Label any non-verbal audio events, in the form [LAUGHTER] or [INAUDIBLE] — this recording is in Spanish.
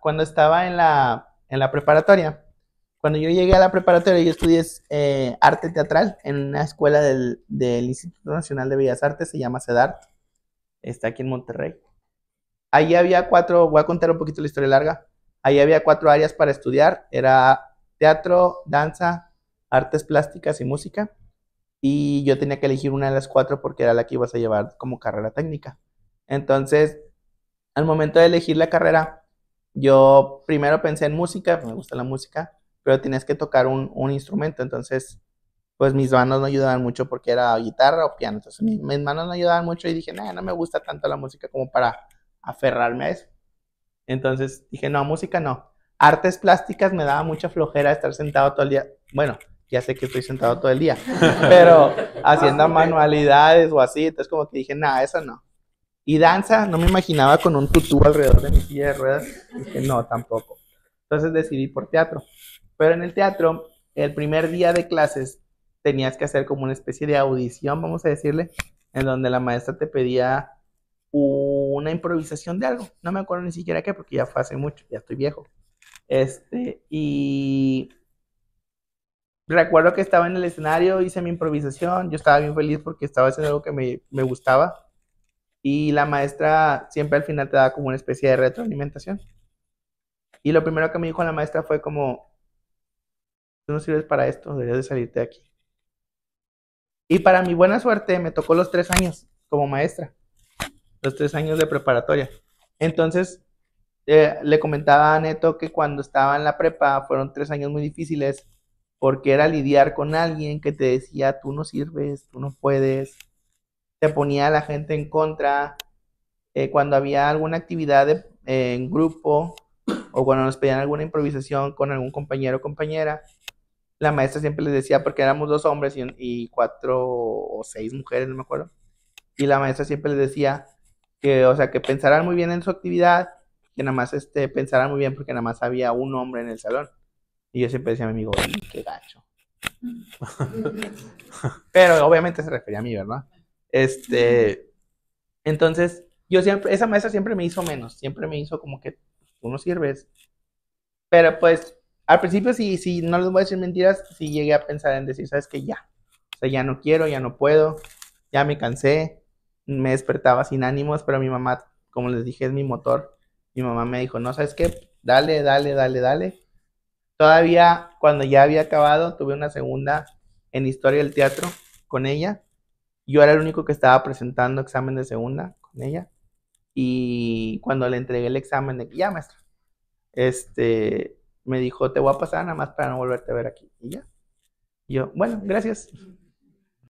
Cuando estaba en la, en la preparatoria, cuando yo llegué a la preparatoria, yo estudié eh, arte teatral en una escuela del, del, Instituto Nacional de Bellas Artes, se llama CEDART, está aquí en Monterrey. Ahí había cuatro, voy a contar un poquito la historia larga, ahí había cuatro áreas para estudiar, era teatro, danza, artes plásticas y música, y yo tenía que elegir una de las cuatro porque era la que ibas a llevar como carrera técnica. Entonces, al momento de elegir la carrera, yo primero pensé en música, me gusta la música, pero tienes que tocar un, instrumento, entonces pues mis manos no ayudaban mucho porque era guitarra o piano, entonces mis, manos no ayudaban mucho y dije, no, no me gusta tanto la música como para aferrarme a eso. Entonces dije, no, música no. Artes plásticas me daba mucha flojera estar sentado todo el día. Bueno, ya sé que estoy sentado todo el día, [LAUGHS] pero haciendo manualidades o así, entonces como que dije, nada, eso no. Y danza, no me imaginaba con un tutú alrededor de mi silla de ruedas. Dije, no, tampoco. Entonces decidí por teatro. Pero en el teatro, el primer día de clases, tenías que hacer como una especie de audición, vamos a decirle, en donde la maestra te pedía una improvisación de algo. No me acuerdo ni siquiera qué, porque ya fue hace mucho, ya estoy viejo. Este, y recuerdo que estaba en el escenario, hice mi improvisación, yo estaba bien feliz porque estaba haciendo algo que me, me gustaba. Y la maestra siempre al final te da como una especie de retroalimentación. Y lo primero que me dijo la maestra fue como, tú no sirves para esto, deberías de salirte de aquí. Y para mi buena suerte me tocó los tres años como maestra, los tres años de preparatoria. Entonces, eh, le comentaba a Neto que cuando estaba en la prepa fueron tres años muy difíciles porque era lidiar con alguien que te decía, tú no sirves, tú no puedes, se ponía a la gente en contra, eh, cuando había alguna actividad eh, en grupo o cuando nos pedían alguna improvisación con algún compañero o compañera, la maestra siempre les decía, porque éramos dos hombres y, cuatro o seis mujeres, no me acuerdo, y la maestra siempre les decía que, o sea, que pensaran muy bien en su actividad, que nada más este, pensaran muy bien porque nada más había un hombre en el salón. Y yo siempre decía a mi amigo, qué gacho. [LAUGHS] Pero obviamente se refería a mí, ¿verdad? Este, entonces, yo siempre, esa mesa siempre me hizo menos, siempre me hizo como que tú no sirves. Pero pues, al principio, si, si no les voy a decir mentiras, si llegué a pensar en decir, sabes que ya, o sea, ya no quiero, ya no puedo, ya me cansé, me despertaba sin ánimos, pero mi mamá, como les dije, es mi motor. Mi mamá me dijo, no, sabes qué, dale, dale, dale, dale. Todavía, cuando ya había acabado, tuve una segunda en historia del teatro con ella yo era el único que estaba presentando examen de segunda con ella. Y cuando le entregué el examen de ya, maestra, este, me dijo, te voy a pasar nada más para no volverte a ver aquí. Y ya. Y yo, bueno, gracias.